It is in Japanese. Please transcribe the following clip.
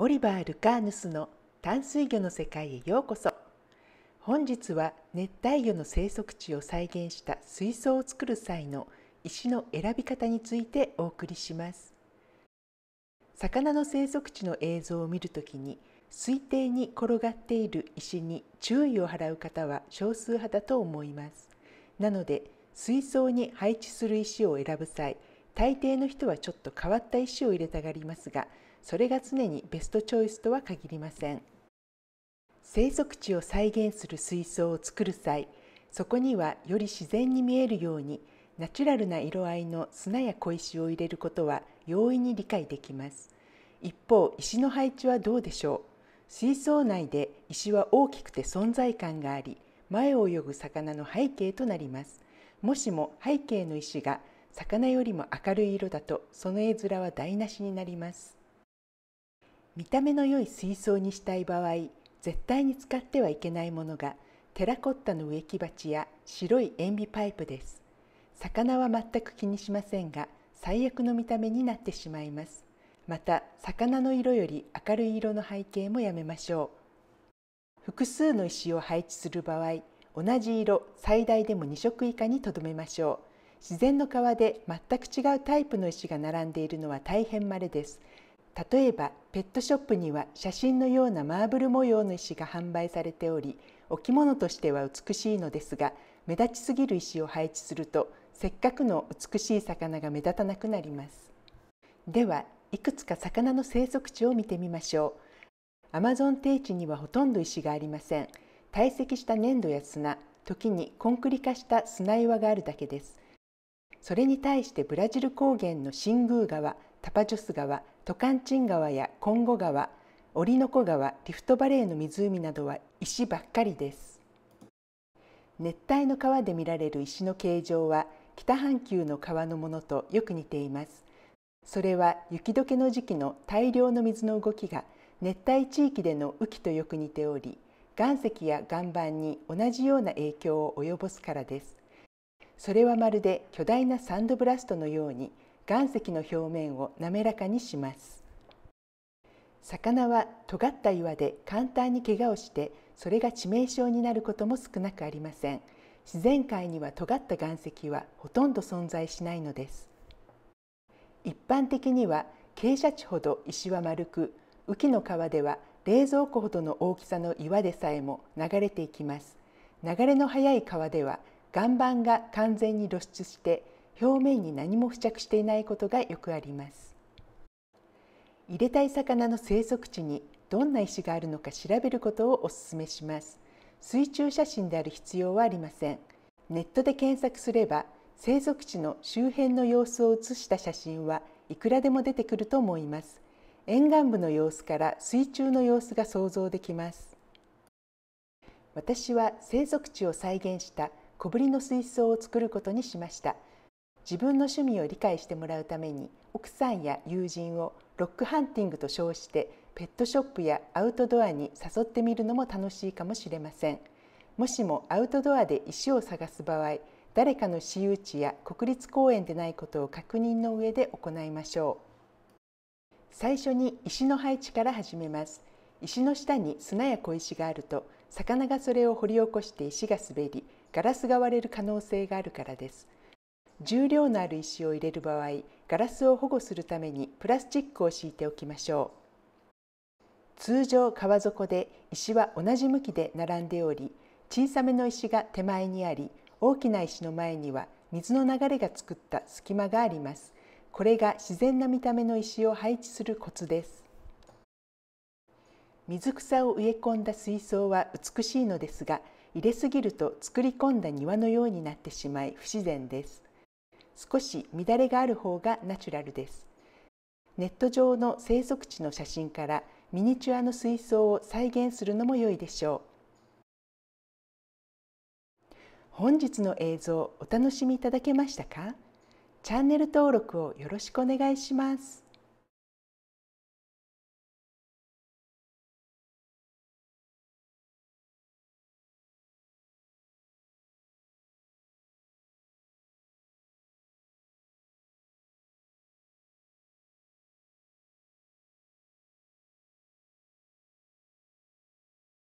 オリバー・ルカーヌスの淡水魚の世界へようこそ本日は熱帯魚の生息地を再現した水槽を作る際の石の選び方についてお送りします魚の生息地の映像を見るときに水底に転がっている石に注意を払う方は少数派だと思いますなので水槽に配置する石を選ぶ際大抵の人はちょっと変わった石を入れたがりますがそれが常にベストチョイスとは限りません生息地を再現する水槽を作る際そこにはより自然に見えるようにナチュラルな色合いの砂や小石を入れることは容易に理解できます一方石の配置はどうでしょう水槽内で石は大きくて存在感があり前を泳ぐ魚の背景となりますもしも背景の石が魚よりも明るい色だとその絵面は台無しになります見た目の良い水槽にしたい場合絶対に使ってはいけないものがテラコッタの植木鉢や白い塩ビパイプです魚は全く気にしませんが最悪の見た目になってしまいますまた魚の色より明るい色の背景もやめましょう複数の石を配置する場合同じ色最大でも2色以下にとどめましょう自然の川で全く違うタイプの石が並んでいるのは大変稀です例えばペットショップには写真のようなマーブル模様の石が販売されており置物としては美しいのですが目立ちすぎる石を配置するとせっかくの美しい魚が目立たなくなりますではいくつか魚の生息地を見てみましょうアマゾン低地にはほとんど石がありません堆積した粘土や砂時にコンクリ化した砂岩があるだけですそれに対してブラジル高原の新宮川タパジョス川トカンチン川やコンゴ川オリノコ川リフトバレーの湖などは石ばっかりです熱帯の川で見られる石の形状は北半球の川のものとよく似ていますそれは雪解けの時期の大量の水の動きが熱帯地域での雨季とよく似ており岩石や岩盤に同じような影響を及ぼすからですそれはまるで巨大なサンドブラストのように岩石の表面を滑らかにします魚は尖った岩で簡単に怪我をしてそれが致命傷になることも少なくありません自然界には尖った岩石はほとんど存在しないのです一般的には傾斜地ほど石は丸く雨季の川では冷蔵庫ほどの大きさの岩でさえも流れていきます流れの速い川では岩盤が完全に露出して表面に何も付着していないことがよくあります入れたい魚の生息地にどんな石があるのか調べることをお勧めします水中写真である必要はありませんネットで検索すれば生息地の周辺の様子を写した写真はいくらでも出てくると思います沿岸部の様子から水中の様子が想像できます私は生息地を再現した小ぶりの水槽を作ることにしました自分の趣味を理解してもらうために奥さんや友人をロックハンティングと称してペットショップやアウトドアに誘ってみるのも楽しいかもしれませんもしもアウトドアで石を探す場合誰かの私有地や国立公園でないことを確認の上で行いましょう最初に石の配置から始めます石の下に砂や小石があると魚がそれを掘り起こして石が滑りガラスが割れる可能性があるからです重量のある石を入れる場合ガラスを保護するためにプラスチックを敷いておきましょう通常川底で石は同じ向きで並んでおり小さめの石が手前にあり大きな石の前には水の流れが作った隙間がありますこれが自然な見た目の石を配置するコツです水草を植え込んだ水槽は美しいのですが入れすぎると作り込んだ庭のようになってしまい不自然です少し乱れがある方がナチュラルですネット上の生息地の写真からミニチュアの水槽を再現するのも良いでしょう本日の映像お楽しみいただけましたかチャンネル登録をよろしくお願いします